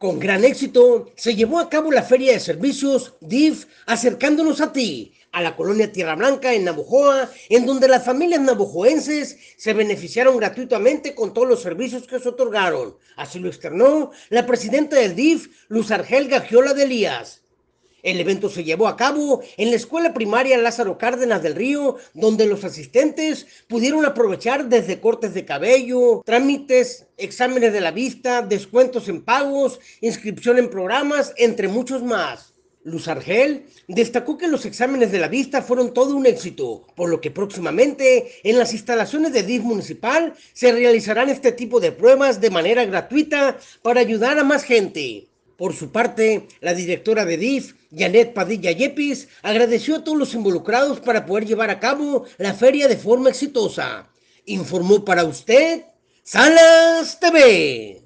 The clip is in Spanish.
Con gran éxito se llevó a cabo la Feria de Servicios DIF acercándonos a ti, a la colonia Tierra Blanca en Navojoa, en donde las familias navojoenses se beneficiaron gratuitamente con todos los servicios que se otorgaron. Así lo externó la presidenta del DIF, Luz Argel Gagiola de Elías. El evento se llevó a cabo en la escuela primaria Lázaro Cárdenas del Río, donde los asistentes pudieron aprovechar desde cortes de cabello, trámites, exámenes de la vista, descuentos en pagos, inscripción en programas, entre muchos más. Luz Argel destacó que los exámenes de la vista fueron todo un éxito, por lo que próximamente en las instalaciones de DIF municipal se realizarán este tipo de pruebas de manera gratuita para ayudar a más gente. Por su parte, la directora de DIF, Janet Padilla Yepis, agradeció a todos los involucrados para poder llevar a cabo la feria de forma exitosa. Informó para usted Salas TV.